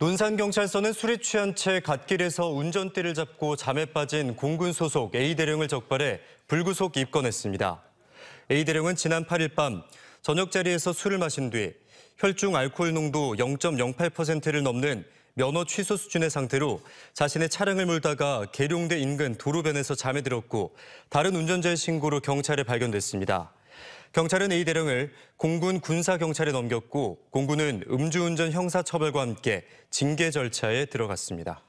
논산경찰서는 술에 취한 채 갓길에서 운전대를 잡고 잠에 빠진 공군 소속 A대령을 적발해 불구속 입건했습니다. A대령은 지난 8일 밤 저녁 자리에서 술을 마신 뒤 혈중 알코올 농도 0.08%를 넘는 면허 취소 수준의 상태로 자신의 차량을 몰다가 계룡대 인근 도로변에서 잠에 들었고 다른 운전자의 신고로 경찰에 발견됐습니다. 경찰은 이 대령을 공군 군사경찰에 넘겼고 공군은 음주운전 형사처벌과 함께 징계 절차에 들어갔습니다.